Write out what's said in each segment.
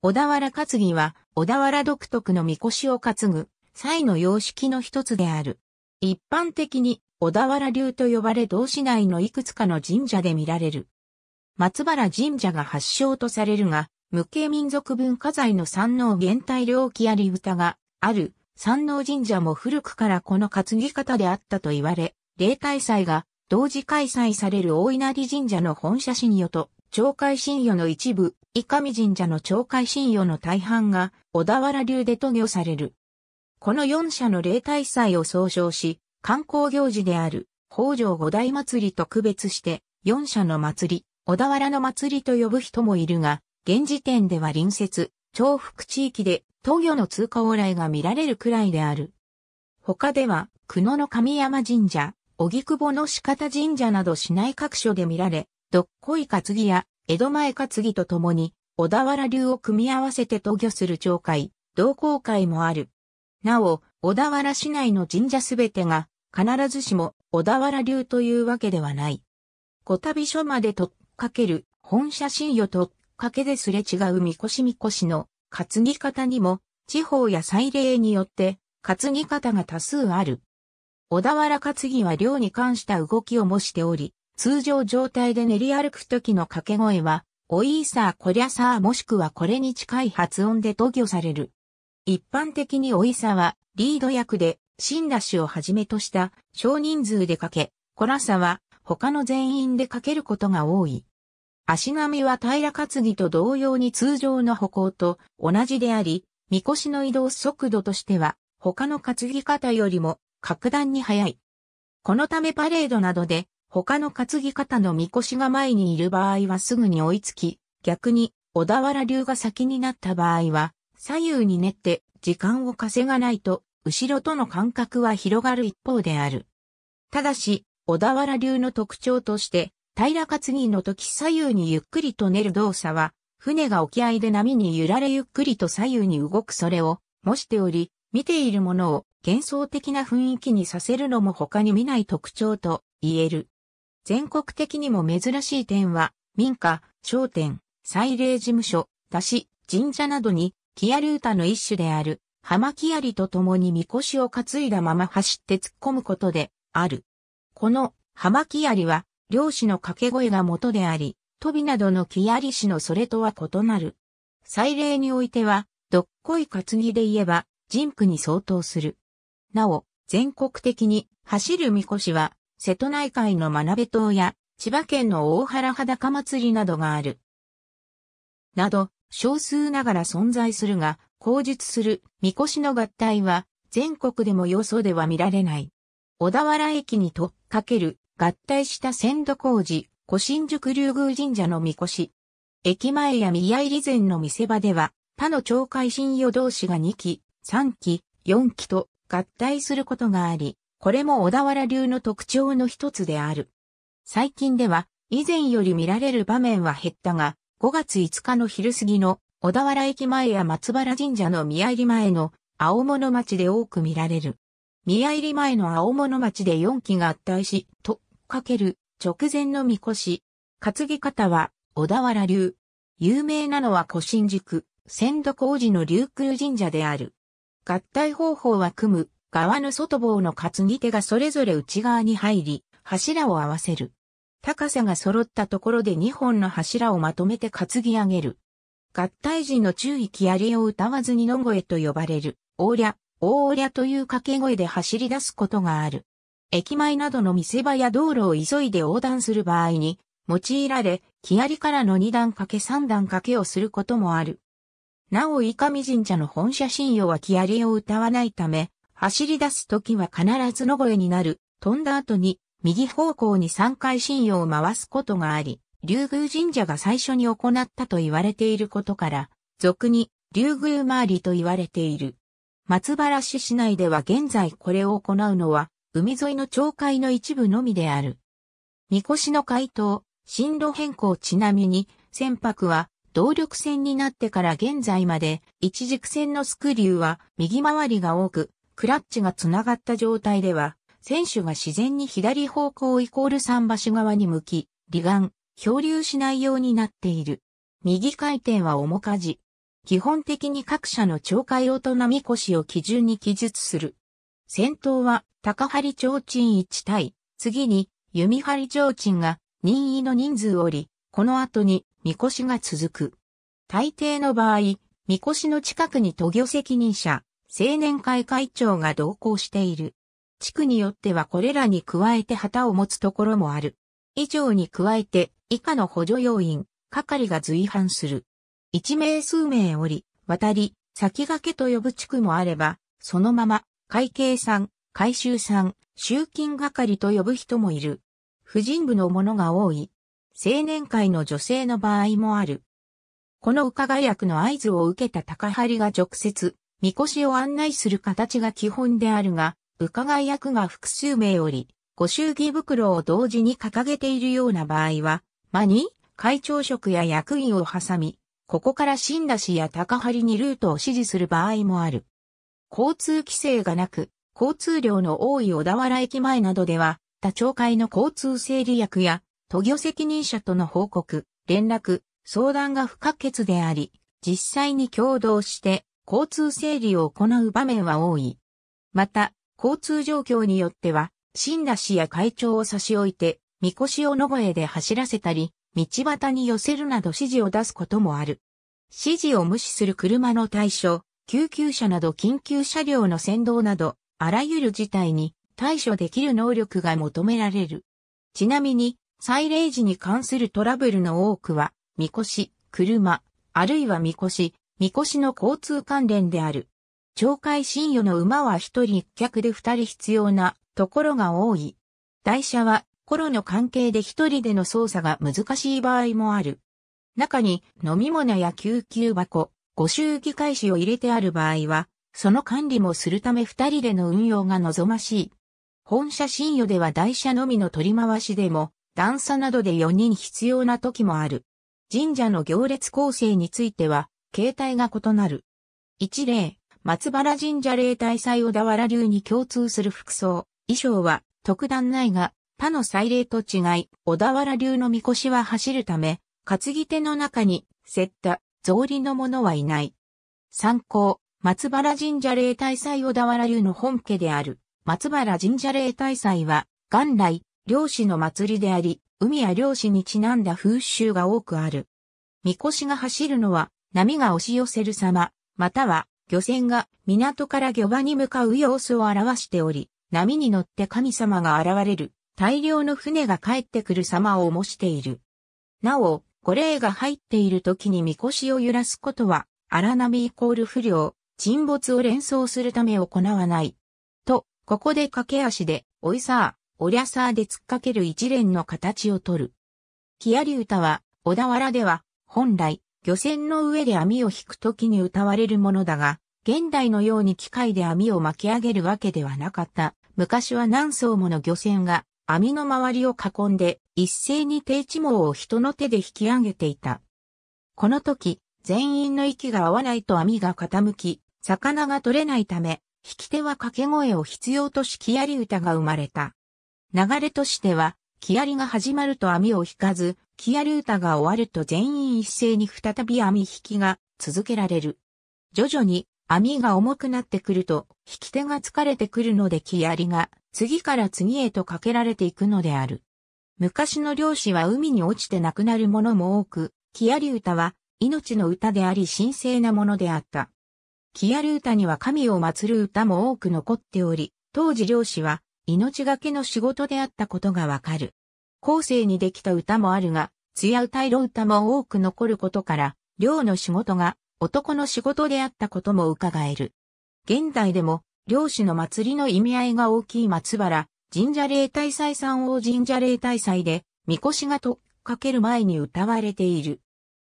小田原担ぎは、小田原独特の神輿を担ぐ、祭の様式の一つである。一般的に、小田原流と呼ばれ同市内のいくつかの神社で見られる。松原神社が発祥とされるが、無形民族文化財の山王原体領木り歌がある山王神社も古くからこの担ぎ方であったと言われ、例大祭が同時開催される大稲荷神社の本社神与と、町会神与の一部、伊上神社の懲戒信用の大半が小田原流で渡御される。この四社の例大祭を総称し、観光行事である北条五大祭りと区別して四社の祭り、小田原の祭りと呼ぶ人もいるが、現時点では隣接、重複地域で渡魚の通過往来が見られるくらいである。他では、久野の神山神社、荻窪の四方神社など市内各所で見られ、どっこい担ぎや江戸前担ぎとともに、小田原流を組み合わせて渡御する町会、同好会もある。なお、小田原市内の神社すべてが、必ずしも小田原流というわけではない。小旅所までとっかける、本写真よとっかけですれ違うみこしみこしの担ぎ方にも、地方や祭礼によって担ぎ方が多数ある。小田原担ぎは漁に関した動きを模しており、通常状態で練り歩く時の掛け声は、おいーさーこりゃさーもしくはこれに近い発音で投御される。一般的においさは、リード役で、新ラッシュをはじめとした少人数でかけ、こらさは他の全員でかけることが多い。足並みは平担ぎと同様に通常の歩行と同じであり、みこしの移動速度としては他の担ぎ方よりも格段に速い。このためパレードなどで他の担ぎ方のみこしが前にいる場合はすぐに追いつき、逆に小田原流が先になった場合は左右に練って時間を稼がないと後ろとの間隔は広がる一方である。ただし、小田原流の特徴として、平担ぎの時左右にゆっくりと練る動作は、船が沖合で波に揺られゆっくりと左右に動くそれを模しており、見ているものを幻想的な雰囲気にさせるのも他に見ない特徴と言える。全国的にも珍しい点は、民家、商店、祭礼事務所、出し、神社などに、木やルータの一種である、浜木リと共に神輿を担いだまま走って突っ込むことで、ある。この、浜木リは、漁師の掛け声が元であり、飛びなどの木リ師のそれとは異なる。祭礼においては、どっこい担ぎで言えば、人句に相当する。なお、全国的に走る神輿は、瀬戸内海の学べ島や、千葉県の大原裸祭りなどがある。など、少数ながら存在するが、口述する、みこしの合体は、全国でもよそでは見られない。小田原駅にとっかける、合体した仙土工事、古新宿竜宮神社のみこし。駅前や宮入前の見せ場では、他の町会信用同士が2期、3期、4期と合体することがあり、これも小田原流の特徴の一つである。最近では、以前より見られる場面は減ったが、5月5日の昼過ぎの小田原駅前や松原神社の宮入前の青物町で多く見られる。宮入前の青物町で4期が合体し、と、かける直前のみこし。担ぎ方は小田原流。有名なのは古新宿、仙戸工事の竜空神社である。合体方法は組む、側の外棒の担ぎ手がそれぞれ内側に入り、柱を合わせる。高さが揃ったところで2本の柱をまとめて担ぎ上げる。合体時の注意気槍を歌わずにの声と呼ばれる、オーリャ、オーリャという掛け声で走り出すことがある。駅前などの見せ場や道路を急いで横断する場合に、用いられ、木槍からの2段掛け3段掛けをすることもある。なお、伊上神社の本社信用は木槍を歌わないため、走り出すときは必ず野越になる、飛んだ後に、右方向に3回信用を回すことがあり、竜宮神社が最初に行ったと言われていることから、俗に竜宮回りと言われている。松原市市内では現在これを行うのは、海沿いの町会の一部のみである。みこしの回答、進路変更ちなみに、船舶は動力船になってから現在まで、一軸船のスクリューは右回りが多く、クラッチが繋がった状態では、選手が自然に左方向イコール桟橋側に向き、離岸、漂流しないようになっている。右回転は重かじ。基本的に各社の大人音波しを基準に記述する。先頭は高張町鎮1対、次に弓張町鎮が任意の人数おり、この後に見越が続く。大抵の場合、見越の近くに都漁責任者、青年会会長が同行している。地区によってはこれらに加えて旗を持つところもある。以上に加えて以下の補助要員、係が随伴する。一名数名おり、渡り、先駆けと呼ぶ地区もあれば、そのまま、会計さん、回収さん、集金係と呼ぶ人もいる。婦人部のものが多い。青年会の女性の場合もある。この伺い役の合図を受けた高張が直接、みこしを案内する形が基本であるが、伺い役が複数名おり、ご祝儀袋を同時に掲げているような場合は、間に会長職や役員を挟み、ここから新出しや高張にルートを指示する場合もある。交通規制がなく、交通量の多い小田原駅前などでは、他町会の交通整理役や、都業責任者との報告、連絡、相談が不可欠であり、実際に共同して交通整理を行う場面は多い。また、交通状況によっては、新田氏や会長を差し置いて、みこしを野越えで走らせたり、道端に寄せるなど指示を出すこともある。指示を無視する車の対処、救急車など緊急車両の先導など、あらゆる事態に対処できる能力が求められる。ちなみに、祭礼時に関するトラブルの多くは、みこし、車、あるいはみこし、みこしの交通関連である。懲戒信与の馬は一人一脚で二人必要なところが多い。台車はコロの関係で一人での操作が難しい場合もある。中に飲み物や救急箱、ご祝儀返しを入れてある場合は、その管理もするため二人での運用が望ましい。本社信与では台車のみの取り回しでも、段差などで4人必要な時もある。神社の行列構成については、形態が異なる。一例、松原神社霊大祭小田原流に共通する服装、衣装は特段ないが、他の祭礼と違い、小田原流のみこしは走るため、担ぎ手の中に、接った、草履の者はいない。参考、松原神社霊大祭小田原流の本家である、松原神社霊大祭は、元来、漁師の祭りであり、海や漁師にちなんだ風習が多くある。みこしが走るのは、波が押し寄せる様、または漁船が港から漁場に向かう様子を表しており、波に乗って神様が現れる、大量の船が帰ってくる様を模している。なお、御霊が入っている時に神輿を揺らすことは、荒波イコール不良、沈没を連想するため行わない。と、ここで駆け足で、おいさー、おりゃさーで突っかける一連の形をとる。木やり歌は、小田原では、本来、漁船の上で網を引くときに歌われるものだが、現代のように機械で網を巻き上げるわけではなかった。昔は何層もの漁船が網の周りを囲んで一斉に定地網を人の手で引き上げていた。この時、全員の息が合わないと網が傾き、魚が取れないため、引き手は掛け声を必要とし木槍歌が生まれた。流れとしては、木槍が始まると網を引かず、キアルータが終わると全員一斉に再び網引きが続けられる。徐々に網が重くなってくると、引き手が疲れてくるので木槍が次から次へとかけられていくのである。昔の漁師は海に落ちて亡くなるものも多く、木槍歌は命の歌であり神聖なものであった。木槍歌には神を祀る歌も多く残っており、当時漁師は命がけの仕事であったことがわかる。後世にできた歌もあるが、艶歌色歌も多く残ることから、寮の仕事が男の仕事であったことも伺える。現代でも、漁師の祭りの意味合いが大きい松原、神社霊大祭三王神社霊大祭で、みこしがとかける前に歌われている。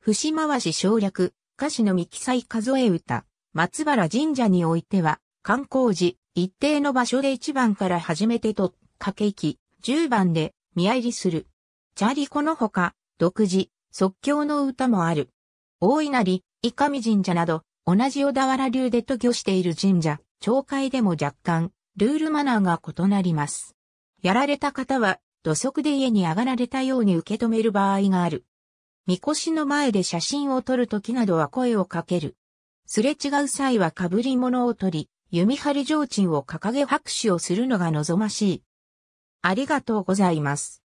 節回し省略、歌詞の三木祭数え歌、松原神社においては、観光時、一定の場所で一番から始めてと、かけ行き、十番で見入りする。チャリコのほか、独自、即興の歌もある。大稲荷、伊上神社など、同じ小田原流で渡御している神社、町会でも若干、ルールマナーが異なります。やられた方は、土足で家に上がられたように受け止める場合がある。みこしの前で写真を撮るときなどは声をかける。すれ違う際は被り物を取り、弓張り提灯を掲げ拍手をするのが望ましい。ありがとうございます。